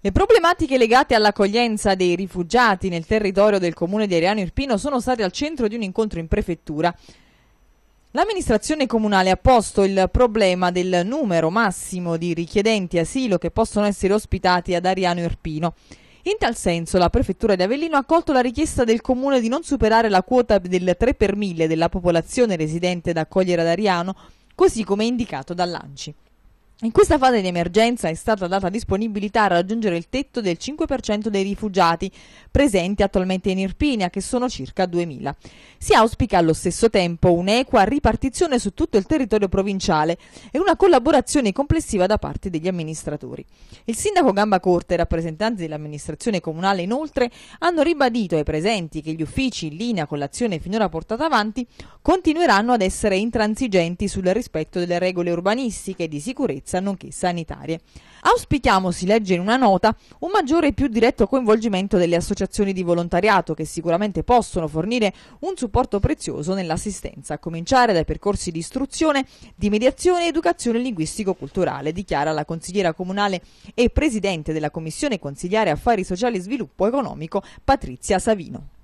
Le problematiche legate all'accoglienza dei rifugiati nel territorio del comune di Ariano Irpino sono state al centro di un incontro in prefettura. L'amministrazione comunale ha posto il problema del numero massimo di richiedenti asilo che possono essere ospitati ad Ariano Irpino. In tal senso la prefettura di Avellino ha accolto la richiesta del comune di non superare la quota del 3 per 1000 della popolazione residente da accogliere ad Ariano, così come indicato dall'ANCI. In questa fase di emergenza è stata data disponibilità a raggiungere il tetto del 5% dei rifugiati presenti attualmente in Irpinia, che sono circa 2.000. Si auspica allo stesso tempo un'equa ripartizione su tutto il territorio provinciale e una collaborazione complessiva da parte degli amministratori. Il sindaco Gambacorte e rappresentanti dell'amministrazione comunale inoltre hanno ribadito ai presenti che gli uffici, in linea con l'azione finora portata avanti, continueranno ad essere intransigenti sul rispetto delle regole urbanistiche e di sicurezza sicurezza, nonché sanitarie. Auspichiamo, si legge in una nota, un maggiore e più diretto coinvolgimento delle associazioni di volontariato che sicuramente possono fornire un supporto prezioso nell'assistenza, a cominciare dai percorsi di istruzione, di mediazione ed educazione linguistico-culturale, dichiara la consigliera comunale e presidente della Commissione Consigliare Affari Sociali e Sviluppo Economico Patrizia Savino.